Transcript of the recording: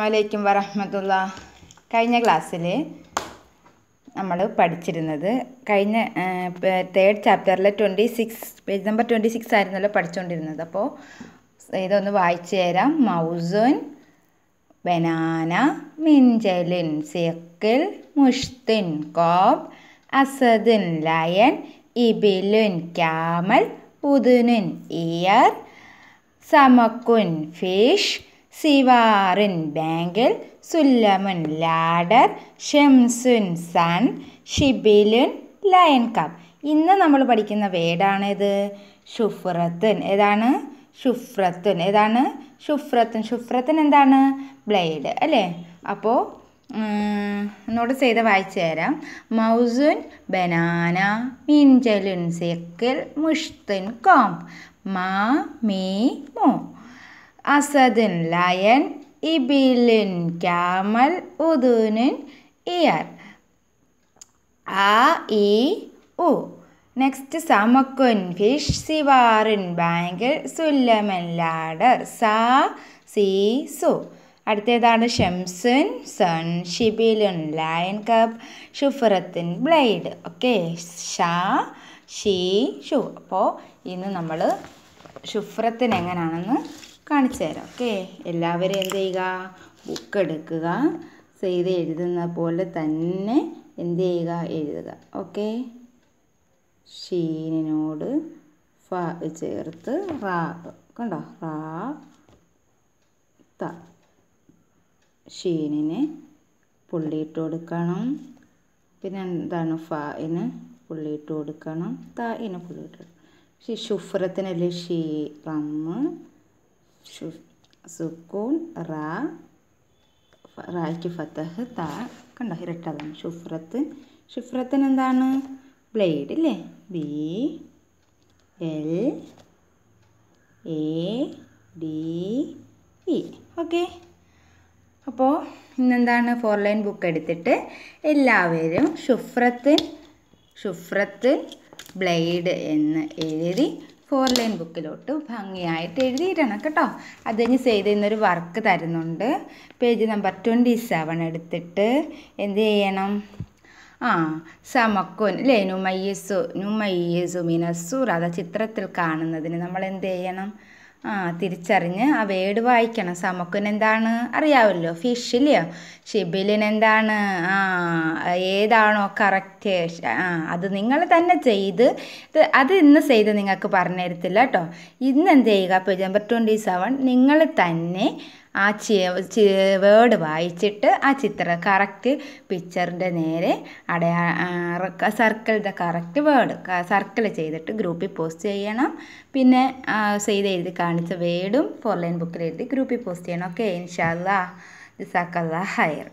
വലൈക്കും വറഹമത്തുള്ള കഴിഞ്ഞ ക്ലാസ്സിൽ നമ്മൾ പഠിച്ചിരുന്നത് കഴിഞ്ഞ തേർഡ് ചാപ്റ്ററിലെ twenty six page number twenty six ആയിരുന്നല്ലോ പഠിച്ചുകൊണ്ടിരുന്നത് അപ്പോൾ ഇതൊന്ന് വായിച്ചു തരാം മൗസുൻ ബനാന മിഞ്ചലിൻ സിക്കിൽ മുഷ്തിൻ കോബ് അസദുൻ ലയൻ ഇബിലുൻ ക്യാമൽ പുതുനുൻ ഇയർ സമക്കുൻ ഫിഷ് സിവാറിൻ ബാങ്കിൽ സുല്ലമുൻ ലാഡർ ഷെംസുൻ സൺ ഷിബിലുൻ ലയൻ കപ്പ് ഇന്ന് നമ്മൾ പഠിക്കുന്ന വേർഡാണിത് ഷുഫ്രത്തുൻ ഏതാണ് ഷുഫ്രത്തുൻ ഏതാണ് ഷുഫ്രത്തുൻ ഷുഫ്രത്തുൻ എന്താണ് ബ്ലേഡ് അല്ലേ അപ്പോൾ എന്നോട് ചെയ്ത് വായിച്ചു തരാം മൗസുൻ ബനാന മിൻജലുൻ സെക്കിൽ മുഷ്തുൻ കോം മാ മീ മോ അസദിൻ ലയൻ ഇബിലിൻ ക്യാമൽ ഉദുനിൻ ഇയർ ആ ഇ ഉ നെക്സ്റ്റ് സമക്കുൻ ഫിഷ് സിവാറിൻ ബാങ്കിൽ സുല്ലമൻ ലാഡർ സാ സി സു അടുത്തേതാണ് ഷംസുൻ സൺ ഷിബിലുൻ ലയൻ കപ്പ് ഷുഫറത്തിൻ ബ്ലൈഡ് ഓക്കെ ഷാ ഷീ ഷു അപ്പോൾ ഇന്ന് നമ്മൾ ഷുഫ്രത്തിന് എങ്ങനെയാണെന്ന് കാണിച്ചു തരാം ഓക്കെ എല്ലാവരും എന്ത് ചെയ്യുക ബുക്ക് എടുക്കുക ചെയ്ത് എഴുതുന്ന പോലെ തന്നെ എന്ത് ചെയ്യുക എഴുതുക ഓക്കെ ഷീനിനോട് ഫ ചേർത്ത് റാ കണ്ടോ റാ ത ഷീനിന് പുള്ളിയിട്ട് കൊടുക്കണം പിന്നെ എന്താണ് ഫിന് പുള്ളിയിട്ട് കൊടുക്കണം ത ഇന് പുള്ളിയിട്ട് കൊടുക്കണം ഷുഫ്രത്തിനല്ലേ ഷീ റമ്മ് സുക്കൂൻ റാ റായ്ക്ക് ഫത്തഹ് താ കണ്ട ഇരട്ടതാണ് ഷുഫ്രത്ത് ഷുഫ്രത്തിന് എന്താണ് ബ്ലേഡ് അല്ലേ B L A D E okay അപ്പോൾ ഇന്നെന്താണ് ഫോർ ലൈൻ ബുക്ക് എടുത്തിട്ട് എല്ലാവരും ഷുഫ്രത്ത് ഷുഫ്രത്ത് ബ്ലേഡ് എന്ന് എഴുതി ഫോർ ലൈൻ ബുക്കിലോട്ട് ഭംഗിയായിട്ട് എഴുതിയിടണം കേട്ടോ അത് കഴിഞ്ഞ് ചെയ്ത് ഇന്നൊരു വർക്ക് തരുന്നുണ്ട് പേജ് നമ്പർ ട്വൻറ്റി സെവൻ എടുത്തിട്ട് എന്ത് ചെയ്യണം ആ സമക്കോൻ അല്ലേ നുമയ്യസു നുമയ്യസു മിനസൂർ അത ചിത്രത്തിൽ കാണുന്നതിന് നമ്മൾ എന്ത് ചെയ്യണം ആ തിരിച്ചറിഞ്ഞ് ആ വേർഡ് വായിക്കണം ഫിഷ് അറിയാമല്ലോ ഫിഷില്ല ഷിബിലിനെന്താണ് ആ ഏതാണോ കറക്റ്റ് ആ അത് നിങ്ങൾ തന്നെ ചെയ്ത് അത് ഇന്ന് ചെയ്ത് നിങ്ങൾക്ക് പറഞ്ഞു തരത്തില്ല കേട്ടോ ഇന്ന് എന്ത് ചെയ്യുക പേജ് നമ്പർ ട്വൻറ്റി സെവൻ നിങ്ങൾ തന്നെ ആ ചി വേർഡ് വായിച്ചിട്ട് ആ ചിത്രം കറക്റ്റ് പിക്ചറിൻ്റെ നേരെ അടയാ സർക്കിളിൻ്റെ കറക്റ്റ് വേർഡ് സർക്കിൾ ചെയ്തിട്ട് ഗ്രൂപ്പിൽ പോസ്റ്റ് ചെയ്യണം പിന്നെ സെയ്ത് എഴുതി കാണിച്ച വേർഡും ഫോർ ലൈൻ ബുക്കിൽ എഴുതി ഗ്രൂപ്പിൽ പോസ്റ്റ് ചെയ്യണം ഓക്കെ ഇൻഷാല്ലാ ജസാക്കല്ലാ ഹയർ